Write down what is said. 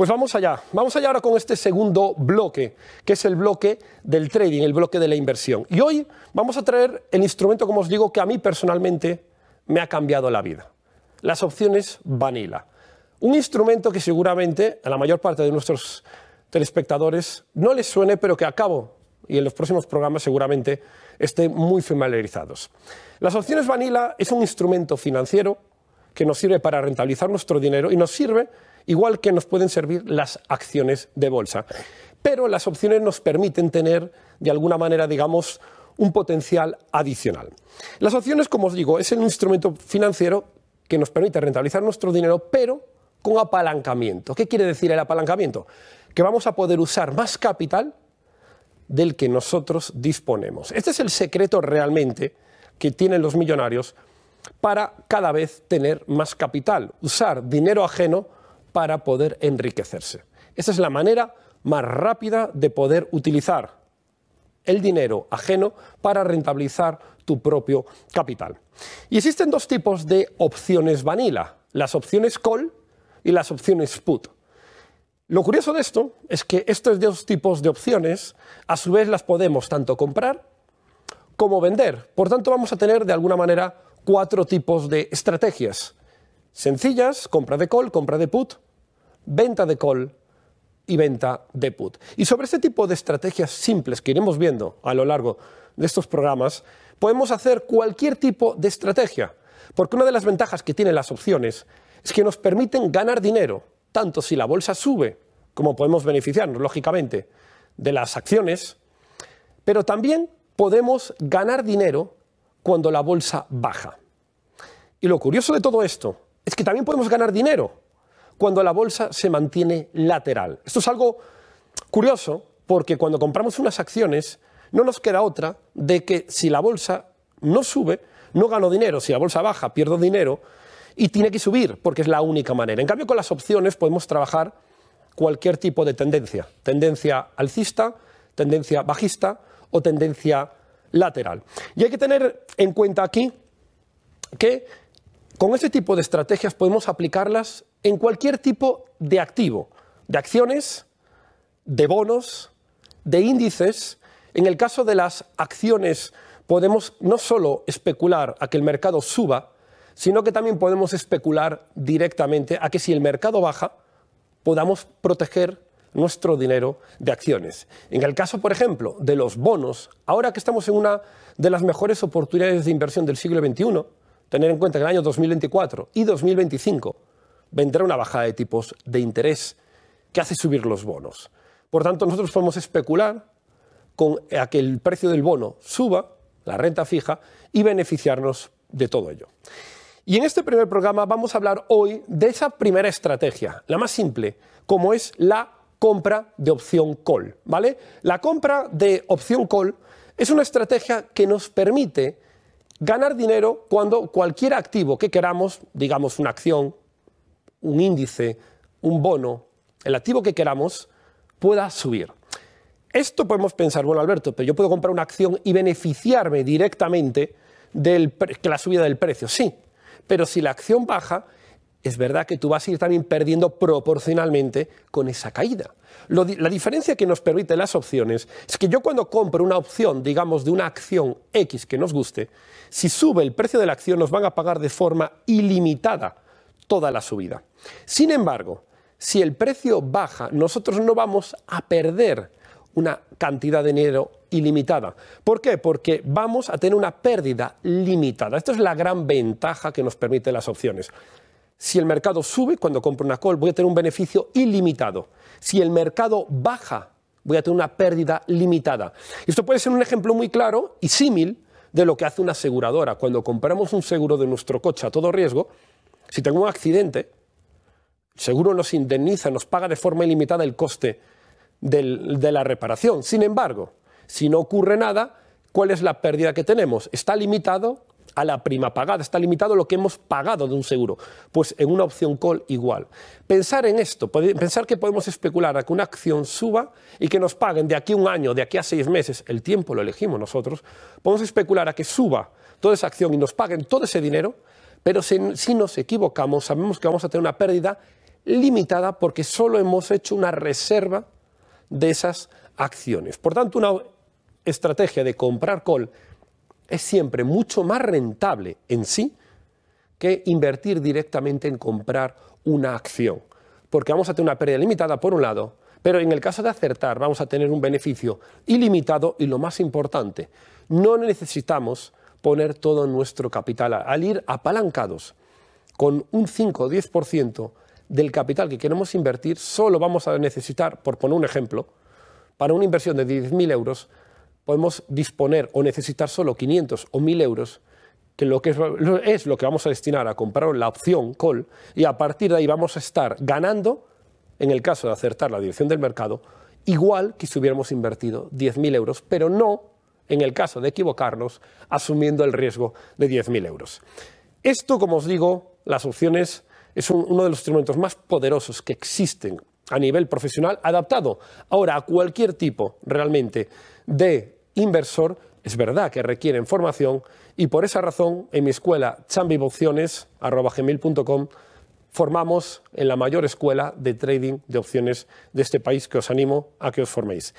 Pues vamos allá. Vamos allá ahora con este segundo bloque, que es el bloque del trading, el bloque de la inversión. Y hoy vamos a traer el instrumento, como os digo, que a mí personalmente me ha cambiado la vida. Las opciones vanilla. Un instrumento que seguramente a la mayor parte de nuestros telespectadores no les suene, pero que cabo y en los próximos programas seguramente estén muy familiarizados. Las opciones vanilla es un instrumento financiero que nos sirve para rentabilizar nuestro dinero y nos sirve igual que nos pueden servir las acciones de bolsa. Pero las opciones nos permiten tener, de alguna manera, digamos, un potencial adicional. Las opciones, como os digo, es el instrumento financiero que nos permite rentabilizar nuestro dinero, pero con apalancamiento. ¿Qué quiere decir el apalancamiento? Que vamos a poder usar más capital del que nosotros disponemos. Este es el secreto realmente que tienen los millonarios para cada vez tener más capital, usar dinero ajeno para poder enriquecerse. Esa es la manera más rápida de poder utilizar el dinero ajeno para rentabilizar tu propio capital. Y existen dos tipos de opciones vanilla, las opciones call y las opciones put. Lo curioso de esto es que estos dos tipos de opciones a su vez las podemos tanto comprar como vender. Por tanto, vamos a tener de alguna manera cuatro tipos de estrategias sencillas, compra de call, compra de put, venta de call y venta de put. Y sobre este tipo de estrategias simples que iremos viendo a lo largo de estos programas, podemos hacer cualquier tipo de estrategia, porque una de las ventajas que tienen las opciones es que nos permiten ganar dinero, tanto si la bolsa sube, como podemos beneficiarnos, lógicamente, de las acciones, pero también podemos ganar dinero cuando la bolsa baja. Y lo curioso de todo esto es que también podemos ganar dinero cuando la bolsa se mantiene lateral. Esto es algo curioso porque cuando compramos unas acciones no nos queda otra de que si la bolsa no sube, no gano dinero, si la bolsa baja, pierdo dinero y tiene que subir porque es la única manera. En cambio, con las opciones podemos trabajar cualquier tipo de tendencia, tendencia alcista, tendencia bajista o tendencia lateral. Y hay que tener en cuenta aquí que con este tipo de estrategias podemos aplicarlas en cualquier tipo de activo, de acciones, de bonos, de índices. En el caso de las acciones podemos no solo especular a que el mercado suba, sino que también podemos especular directamente a que si el mercado baja, podamos proteger nuestro dinero de acciones. En el caso, por ejemplo, de los bonos, ahora que estamos en una de las mejores oportunidades de inversión del siglo XXI, Tener en cuenta que en el año 2024 y 2025 vendrá una bajada de tipos de interés que hace subir los bonos. Por tanto, nosotros podemos especular con a que el precio del bono suba, la renta fija, y beneficiarnos de todo ello. Y en este primer programa vamos a hablar hoy de esa primera estrategia, la más simple, como es la compra de opción call, ¿vale? La compra de opción call es una estrategia que nos permite ganar dinero cuando cualquier activo que queramos, digamos una acción, un índice, un bono, el activo que queramos, pueda subir. Esto podemos pensar, bueno Alberto, pero yo puedo comprar una acción y beneficiarme directamente de la subida del precio. Sí, pero si la acción baja, es verdad que tú vas a ir también perdiendo proporcionalmente con esa caída. la diferencia que nos permiten las opciones es que yo cuando compro una opción, digamos, de una acción X que nos guste, si sube el precio de la acción nos van a pagar de forma ilimitada toda la subida. Sin embargo, si el precio baja, nosotros no vamos a perder una cantidad de dinero ilimitada. ¿Por qué? Porque vamos a tener una pérdida limitada. Esto es la gran ventaja que nos permiten las opciones. Si el mercado sube, cuando compro una call, voy a tener un beneficio ilimitado. Si el mercado baja, voy a tener una pérdida limitada. Esto puede ser un ejemplo muy claro y símil de lo que hace una aseguradora. Cuando compramos un seguro de nuestro coche a todo riesgo, si tengo un accidente, el seguro nos indemniza, nos paga de forma ilimitada el coste de la reparación. Sin embargo, si no ocurre nada, ¿cuál es la pérdida que tenemos? Está limitado a la prima pagada, está limitado lo que hemos pagado de un seguro. Pues en una opción call igual. Pensar en esto, pensar que podemos especular a que una acción suba y que nos paguen de aquí a un año, de aquí a seis meses, el tiempo lo elegimos nosotros, podemos especular a que suba toda esa acción y nos paguen todo ese dinero, pero si, nos equivocamos sabemos que vamos a tener una pérdida limitada porque solo hemos hecho una reserva de esas acciones. Por tanto, una estrategia de comprar call es siempre mucho más rentable en sí que invertir directamente en comprar una acción. Porque vamos a tener una pérdida limitada por un lado, pero en el caso de acertar vamos a tener un beneficio ilimitado y lo más importante, no necesitamos poner todo nuestro capital al ir apalancados con un 5 o 10% del capital que queremos invertir, solo vamos a necesitar, por poner un ejemplo, para una inversión de 10.000 euros, podemos disponer o necesitar solo 500 o 1000 euros, que, lo que es, lo que vamos a destinar a comprar la opción call, y a partir de ahí vamos a estar ganando, en el caso de acertar la dirección del mercado, igual que si hubiéramos invertido 10.000 euros, pero no, en el caso de equivocarnos, asumiendo el riesgo de 10.000 euros. Esto, como os digo, las opciones es uno de los instrumentos más poderosos que existen a nivel profesional adaptado. Ahora, a cualquier tipo realmente de inversor, es verdad que requieren formación y por esa razón en mi escuela chambibopciones.com formamos en la mayor escuela de trading de opciones de este país que os animo a que os forméis.